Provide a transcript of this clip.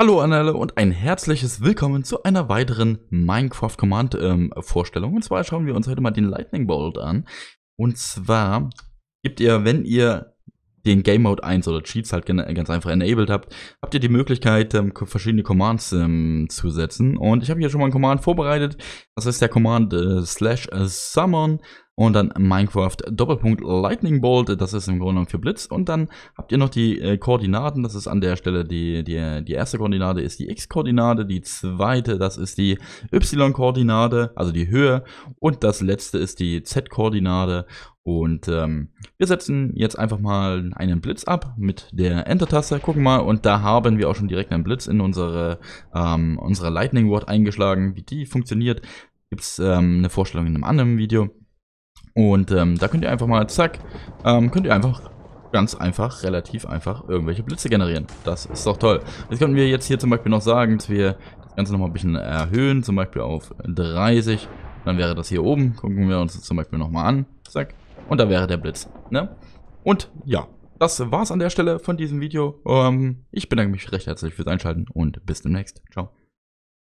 Hallo an alle und ein herzliches Willkommen zu einer weiteren Minecraft Command ähm, Vorstellung. Und zwar schauen wir uns heute mal den Lightning Bolt an. Und zwar gibt ihr, wenn ihr den Game Mode 1 oder Cheats halt ganz einfach enabled habt, habt ihr die Möglichkeit, ähm, verschiedene Commands ähm, zu setzen. Und ich habe hier schon mal einen Command vorbereitet. Das ist der Command äh, slash äh, summon und dann Minecraft Doppelpunkt Lightning Bolt, das ist im Grunde genommen für Blitz und dann habt ihr noch die äh, Koordinaten, das ist an der Stelle die, die, die erste Koordinate ist die X-Koordinate, die zweite, das ist die Y-Koordinate, also die Höhe und das letzte ist die Z-Koordinate und ähm, wir setzen jetzt einfach mal einen Blitz ab mit der Enter-Taste. Gucken mal, und da haben wir auch schon direkt einen Blitz in unsere, ähm, unsere Lightning Ward eingeschlagen. Wie die funktioniert, gibt's ähm, eine Vorstellung in einem anderen Video. Und ähm, da könnt ihr einfach mal, zack, ähm, könnt ihr einfach ganz einfach, relativ einfach irgendwelche Blitze generieren. Das ist doch toll. Jetzt könnten wir jetzt hier zum Beispiel noch sagen, dass wir das Ganze nochmal ein bisschen erhöhen, zum Beispiel auf 30. Dann wäre das hier oben. Gucken wir uns das zum Beispiel nochmal an. Zack. Und da wäre der Blitz. Ne? Und ja, das war's an der Stelle von diesem Video. Ähm, ich bedanke mich recht herzlich fürs Einschalten und bis demnächst. Ciao.